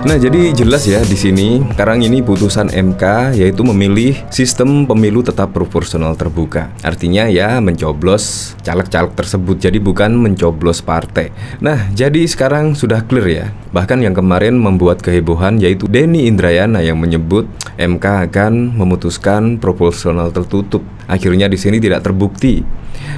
Nah, jadi jelas ya di sini sekarang ini putusan MK yaitu memilih sistem pemilu tetap proporsional terbuka. Artinya ya mencoblos caleg-caleg tersebut. Jadi bukan mencoblos partai. Nah, jadi sekarang sudah clear ya Bahkan yang kemarin membuat kehebohan yaitu Denny Indrayana yang menyebut MK akan memutuskan proporsional tertutup. Akhirnya di sini tidak terbukti.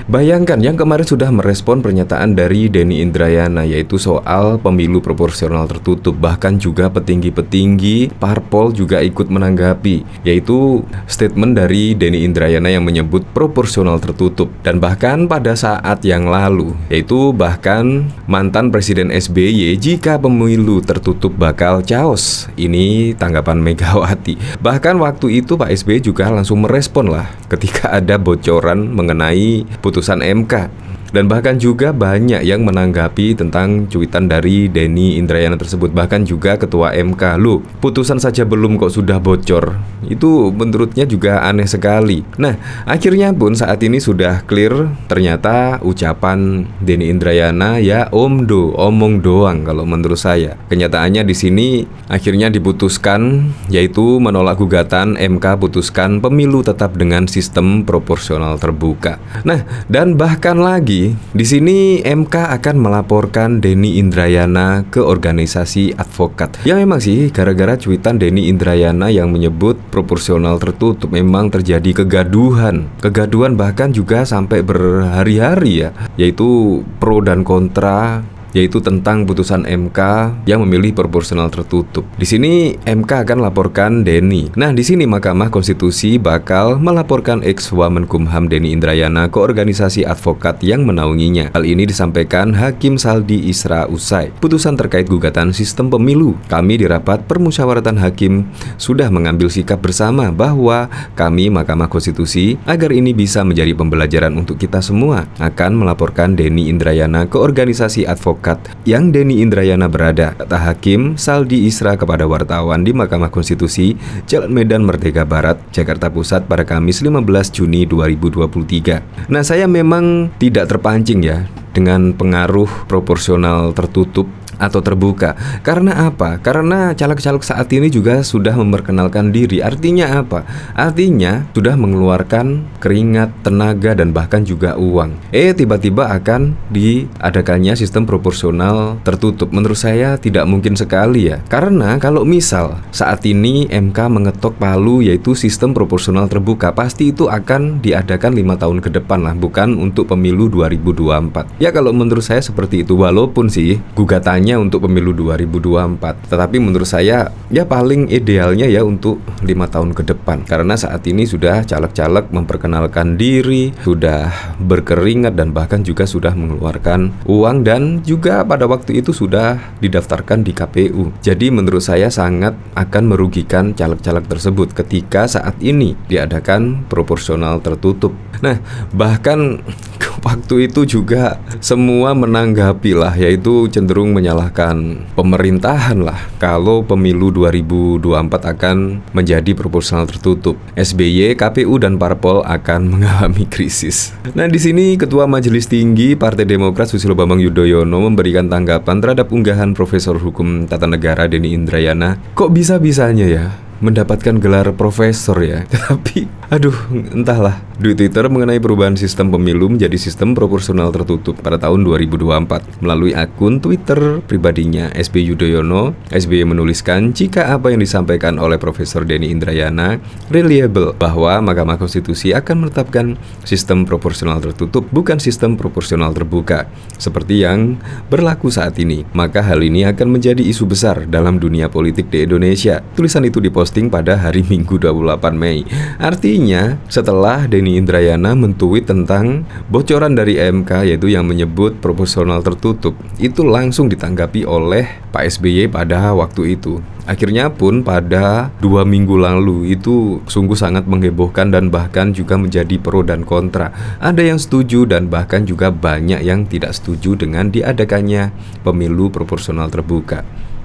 Bayangkan yang kemarin sudah merespon pernyataan dari Denny Indrayana yaitu soal pemilu proporsional tertutup bahkan juga petinggi-petinggi parpol juga ikut menanggapi yaitu statement dari Denny Indrayana yang menyebut proporsional tertutup dan bahkan pada saat yang lalu yaitu bahkan mantan presiden SBY jika pemilu Pemilu tertutup bakal chaos. Ini tanggapan Megawati. Bahkan waktu itu Pak SBY juga langsung merespon lah ketika ada bocoran mengenai putusan MK. Dan bahkan juga banyak yang menanggapi tentang cuitan dari Denny Indrayana tersebut Bahkan juga Ketua MK Lu, putusan saja belum kok sudah bocor Itu menurutnya juga aneh sekali Nah, akhirnya pun saat ini sudah clear Ternyata ucapan Denny Indrayana ya omdo, omong doang kalau menurut saya Kenyataannya di sini akhirnya diputuskan Yaitu menolak gugatan MK putuskan pemilu tetap dengan sistem proporsional terbuka Nah, dan bahkan lagi di sini MK akan melaporkan Denny Indrayana ke organisasi advokat. Ya memang sih, gara-gara cuitan Denny Indrayana yang menyebut proporsional tertutup memang terjadi kegaduhan. Kegaduhan bahkan juga sampai berhari-hari ya, yaitu pro dan kontra yaitu tentang putusan MK yang memilih proporsional tertutup. Di sini MK akan laporkan Denny. Nah, di sini Mahkamah Konstitusi bakal melaporkan ex Wamenkumham Denny Indrayana ke organisasi advokat yang menaunginya. Hal ini disampaikan Hakim Saldi Isra usai putusan terkait gugatan sistem pemilu. Kami di rapat permusyawaratan hakim sudah mengambil sikap bersama bahwa kami Mahkamah Konstitusi agar ini bisa menjadi pembelajaran untuk kita semua akan melaporkan Denny Indrayana ke organisasi advokat yang Denny Indrayana berada. Kata Hakim Saldi Isra kepada wartawan di Mahkamah Konstitusi, Jalan Medan Merdeka Barat, Jakarta Pusat pada Kamis 15 Juni 2023. Nah, saya memang tidak terpancing ya dengan pengaruh proporsional tertutup atau terbuka. Karena apa? Karena caleg-caleg saat ini juga sudah memperkenalkan diri. Artinya apa? Artinya sudah mengeluarkan keringat, tenaga dan bahkan juga uang. Eh tiba-tiba akan diadakannya sistem proporsional tertutup. Menurut saya tidak mungkin sekali ya. Karena kalau misal saat ini MK mengetok palu yaitu sistem proporsional terbuka, pasti itu akan diadakan lima tahun ke depan lah, bukan untuk pemilu 2024. Ya kalau menurut saya seperti itu walaupun sih gugatannya hanya untuk pemilu 2024. Tetapi menurut saya ya paling idealnya ya untuk lima tahun ke depan karena saat ini sudah caleg-caleg memperkenalkan diri, sudah berkeringat dan bahkan juga sudah mengeluarkan uang dan juga pada waktu itu sudah didaftarkan di KPU. Jadi menurut saya sangat akan merugikan caleg-caleg tersebut ketika saat ini diadakan proporsional tertutup. Nah, bahkan waktu itu juga semua menanggapi lah yaitu cenderung menyalahkan pemerintahan lah kalau pemilu 2024 akan menjadi proporsional tertutup. SBY, KPU dan parpol akan mengalami krisis. Nah, di sini Ketua Majelis Tinggi Partai Demokrat Susilo Bambang Yudhoyono memberikan tanggapan terhadap unggahan Profesor Hukum Tata Negara Deni Indrayana. Kok bisa-bisanya ya mendapatkan gelar profesor ya. Tapi aduh entahlah. Di Twitter mengenai perubahan sistem pemilu menjadi sistem proporsional tertutup pada tahun 2024 melalui akun Twitter pribadinya SB Yudhoyono. SBY menuliskan jika apa yang disampaikan oleh Profesor Denny Indrayana reliable bahwa Mahkamah Konstitusi akan menetapkan sistem proporsional tertutup bukan sistem proporsional terbuka seperti yang berlaku saat ini. Maka hal ini akan menjadi isu besar dalam dunia politik di Indonesia. Tulisan itu dipost posting pada hari Minggu 28 Mei. Artinya, setelah Denny Indrayana mentuit tentang bocoran dari MK yaitu yang menyebut proporsional tertutup, itu langsung ditanggapi oleh Pak SBY pada waktu itu. Akhirnya pun pada dua minggu lalu itu sungguh sangat menghebohkan dan bahkan juga menjadi pro dan kontra. Ada yang setuju dan bahkan juga banyak yang tidak setuju dengan diadakannya pemilu proporsional terbuka.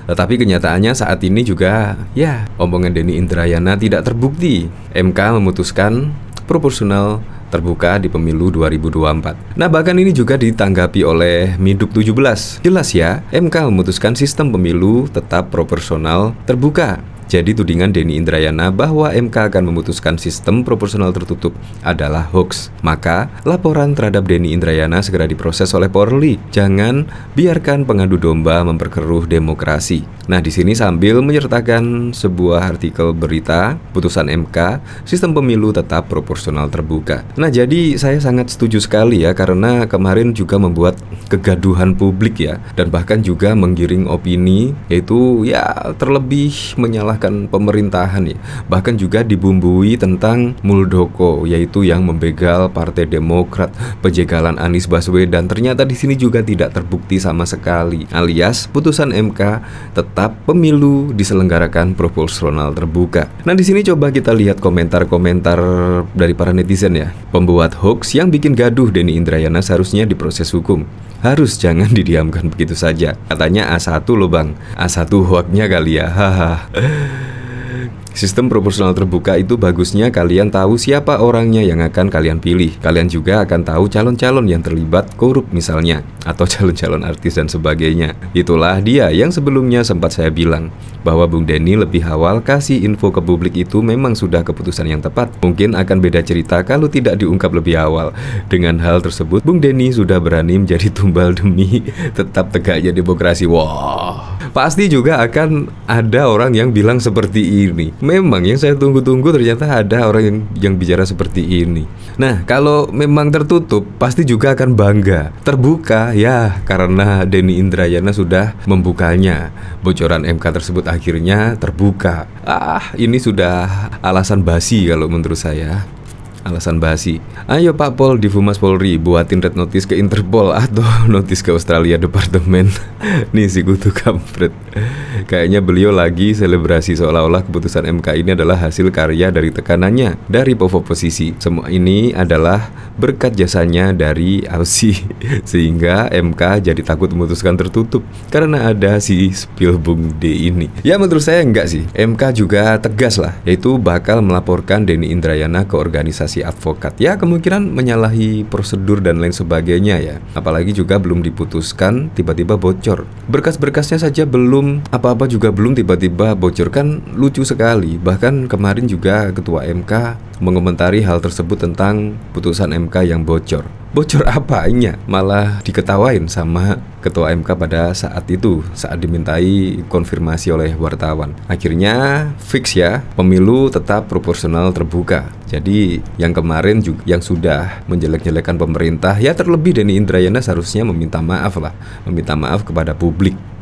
Tetapi kenyataannya saat ini juga ya omongan Denny Indrayana tidak terbukti. MK memutuskan proporsional terbuka di pemilu 2024. Nah, bahkan ini juga ditanggapi oleh Miduk 17. Jelas ya, MK memutuskan sistem pemilu tetap proporsional terbuka. Jadi tudingan Denny Indrayana bahwa MK akan memutuskan sistem proporsional tertutup adalah hoax. Maka, laporan terhadap Denny Indrayana segera diproses oleh Polri. Jangan biarkan pengadu domba memperkeruh demokrasi. Nah, di sini sambil menyertakan sebuah artikel berita putusan MK, sistem pemilu tetap proporsional terbuka. Nah, jadi saya sangat setuju sekali ya karena kemarin juga membuat kegaduhan publik ya dan bahkan juga menggiring opini yaitu ya terlebih menyalah melemahkan pemerintahan ya. Bahkan juga dibumbui tentang Muldoko yaitu yang membegal Partai Demokrat, penjagalan Anies Baswedan ternyata di sini juga tidak terbukti sama sekali. Alias putusan MK tetap pemilu diselenggarakan proporsional terbuka. Nah, di sini coba kita lihat komentar-komentar dari para netizen ya. Pembuat hoax yang bikin gaduh Denny Indrayana seharusnya diproses hukum. Harus jangan didiamkan begitu saja. Katanya A1 loh bang. A1 hoaknya kali ya. Hahaha. Sistem proporsional terbuka itu bagusnya kalian tahu siapa orangnya yang akan kalian pilih. Kalian juga akan tahu calon-calon yang terlibat korup misalnya, atau calon-calon artis dan sebagainya. Itulah dia yang sebelumnya sempat saya bilang, bahwa Bung Denny lebih awal kasih info ke publik itu memang sudah keputusan yang tepat. Mungkin akan beda cerita kalau tidak diungkap lebih awal. Dengan hal tersebut, Bung Denny sudah berani menjadi tumbal demi tetap tegaknya demokrasi. Wah. Wow pasti juga akan ada orang yang bilang seperti ini. Memang yang saya tunggu-tunggu ternyata ada orang yang yang bicara seperti ini. Nah, kalau memang tertutup pasti juga akan bangga. Terbuka ya karena Denny Indrayana sudah membukanya. Bocoran MK tersebut akhirnya terbuka. Ah, ini sudah alasan basi kalau menurut saya. Alasan basi. Ayo Pak Pol di Fumas Polri buatin red notice ke Interpol atau notice ke Australia Departemen. Nih si kutu kampret. Kayaknya beliau lagi selebrasi seolah-olah keputusan MK ini adalah hasil karya dari tekanannya dari Posisi. Semua ini adalah berkat jasanya dari Alsi sehingga MK jadi takut memutuskan tertutup karena ada si Spielbung D ini. Ya menurut saya enggak sih. MK juga tegas lah yaitu bakal melaporkan Denny Indrayana ke organisasi advokat. Ya kemungkinan menyalahi prosedur dan lain sebagainya ya. Apalagi juga belum diputuskan tiba-tiba bocor. Berkas-berkasnya saja belum apa apa juga belum tiba-tiba bocor kan lucu sekali. Bahkan kemarin juga ketua MK mengomentari hal tersebut tentang putusan MK yang bocor. Bocor apanya? Malah diketawain sama ketua MK pada saat itu saat dimintai konfirmasi oleh wartawan. Akhirnya fix ya, pemilu tetap proporsional terbuka. Jadi yang kemarin juga yang sudah menjelek-jelekan pemerintah ya terlebih Denny Indrayana seharusnya meminta maaf lah, meminta maaf kepada publik.